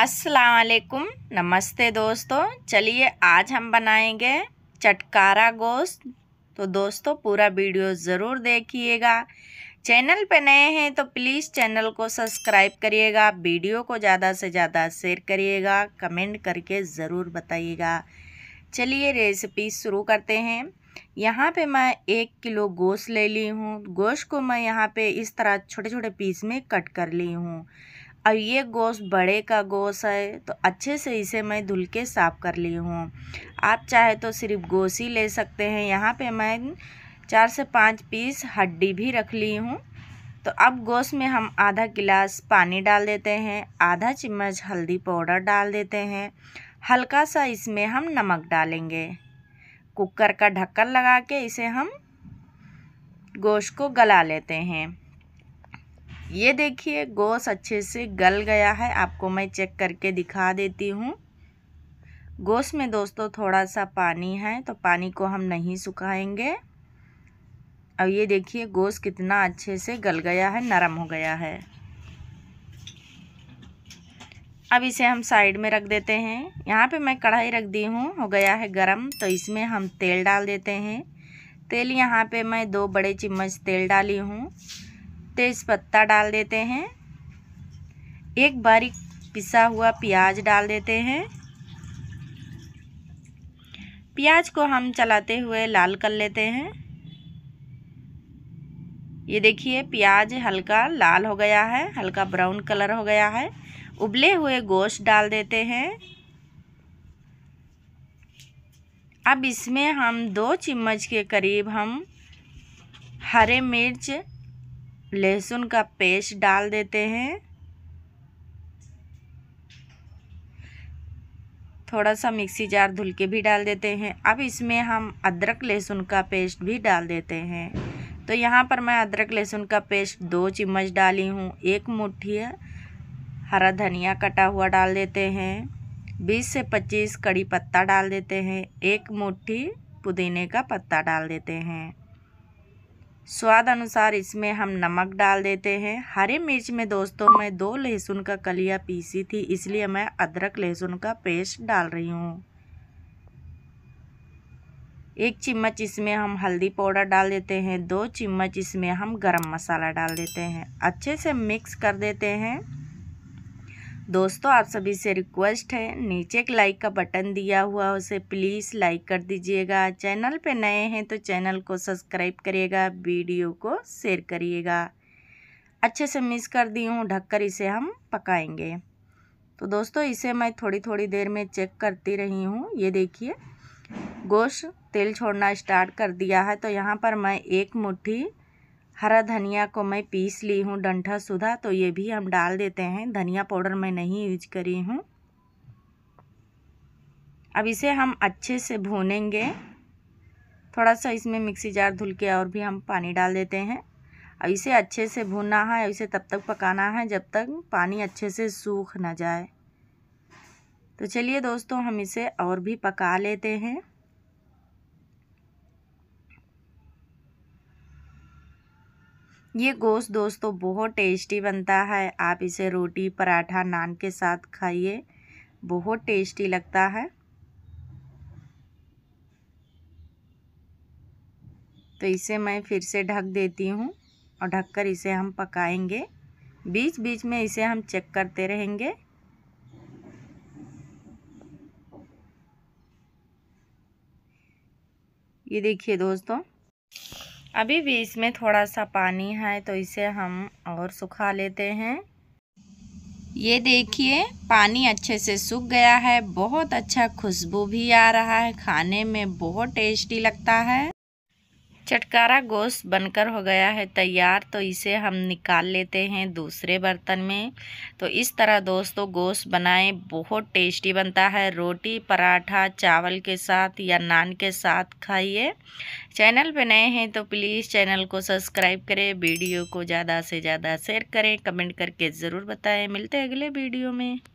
असलकुम नमस्ते दोस्तों चलिए आज हम बनाएंगे चटकारा गोश्त तो दोस्तों पूरा वीडियो ज़रूर देखिएगा चैनल पे नए हैं तो प्लीज़ चैनल को सब्सक्राइब करिएगा वीडियो को ज़्यादा से ज़्यादा शेयर करिएगा कमेंट करके ज़रूर बताइएगा चलिए रेसिपी शुरू करते हैं यहाँ पे मैं एक किलो गोश्त ले ली हूँ गोश्त को मैं यहाँ पे इस तरह छोटे छोटे पीस में कट कर ली हूँ और ये गोश्त बड़े का गोश है तो अच्छे से इसे मैं धुल के साफ़ कर ली हूँ आप चाहे तो सिर्फ गोश ही ले सकते हैं यहाँ पे मैं चार से पाँच पीस हड्डी भी रख ली हूँ तो अब गोश्त में हम आधा गिलास पानी डाल देते हैं आधा चम्मच हल्दी पाउडर डाल देते हैं हल्का सा इसमें हम नमक डालेंगे कुकर का ढक्कन लगा के इसे हम गोश्त को गला लेते हैं ये देखिए गोश्त अच्छे से गल गया है आपको मैं चेक करके दिखा देती हूँ गोश्त में दोस्तों थोड़ा सा पानी है तो पानी को हम नहीं सुखाएंगे अब ये देखिए गोश्त कितना अच्छे से गल गया है नरम हो गया है अब इसे हम साइड में रख देते हैं यहाँ पे मैं कढ़ाई रख दी हूँ हो गया है गरम तो इसमें हम तेल डाल देते हैं तेल यहाँ पे मैं दो बड़े चम्मच तेल डाली हूँ तेज पत्ता डाल देते हैं एक बारीक पिसा हुआ प्याज डाल देते हैं प्याज को हम चलाते हुए लाल कर लेते हैं ये देखिए प्याज हल्का लाल हो गया है हल्का ब्राउन कलर हो गया है उबले हुए गोश्त डाल देते हैं अब इसमें हम दो चम्मच के करीब हम हरे मिर्च लहसुन का पेस्ट डाल देते हैं थोड़ा सा मिक्सी जार धुल के भी डाल देते हैं अब इसमें हम अदरक लहसुन का पेस्ट भी डाल देते हैं तो यहाँ पर मैं अदरक लहसुन का पेस्ट दो चम्मच डाली हूँ एक मुट्ठी हरा धनिया कटा हुआ डाल देते हैं बीस से पच्चीस कड़ी पत्ता डाल देते हैं एक मुट्ठी पुदीने का पत्ता डाल देते हैं स्वाद अनुसार इसमें हम नमक डाल देते हैं हरी मिर्च में दोस्तों मैं दो लहसुन का कलिया पीसी थी इसलिए मैं अदरक लहसुन का पेस्ट डाल रही हूँ एक चम्मच इसमें हम हल्दी पाउडर डाल देते हैं दो चम्मच इसमें हम गरम मसाला डाल देते हैं अच्छे से मिक्स कर देते हैं दोस्तों आप सभी से रिक्वेस्ट है नीचे एक लाइक का बटन दिया हुआ उसे प्लीज़ लाइक कर दीजिएगा चैनल पे नए हैं तो चैनल को सब्सक्राइब करिएगा वीडियो को शेयर करिएगा अच्छे से मिस कर दी हूँ ढककर इसे हम पकाएंगे तो दोस्तों इसे मैं थोड़ी थोड़ी देर में चेक करती रही हूँ ये देखिए गोश्त तेल छोड़ना स्टार्ट कर दिया है तो यहाँ पर मैं एक मुठ्ठी हरा धनिया को मैं पीस ली हूँ डंठा सुधा तो ये भी हम डाल देते हैं धनिया पाउडर मैं नहीं यूज करी हूँ अब इसे हम अच्छे से भूनेंगे थोड़ा सा इसमें मिक्सी जार धुल के और भी हम पानी डाल देते हैं और इसे अच्छे से भूनना है इसे तब तक पकाना है जब तक पानी अच्छे से सूख ना जाए तो चलिए दोस्तों हम इसे और भी पका लेते हैं ये गोश्त दोस्तों बहुत टेस्टी बनता है आप इसे रोटी पराठा नान के साथ खाइए बहुत टेस्टी लगता है तो इसे मैं फिर से ढक देती हूँ और ढककर इसे हम पकाएंगे बीच बीच में इसे हम चेक करते रहेंगे ये देखिए दोस्तों अभी भी इसमें थोड़ा सा पानी है तो इसे हम और सुखा लेते हैं ये देखिए पानी अच्छे से सूख गया है बहुत अच्छा खुशबू भी आ रहा है खाने में बहुत टेस्टी लगता है चटकारा गोश्त बनकर हो गया है तैयार तो इसे हम निकाल लेते हैं दूसरे बर्तन में तो इस तरह दोस्तों गोश्त बनाएं बहुत टेस्टी बनता है रोटी पराठा चावल के साथ या नान के साथ खाइए चैनल पर नए हैं तो प्लीज़ चैनल को सब्सक्राइब करें वीडियो को ज़्यादा से ज़्यादा शेयर करें कमेंट करके ज़रूर बताएं मिलते हैं अगले वीडियो में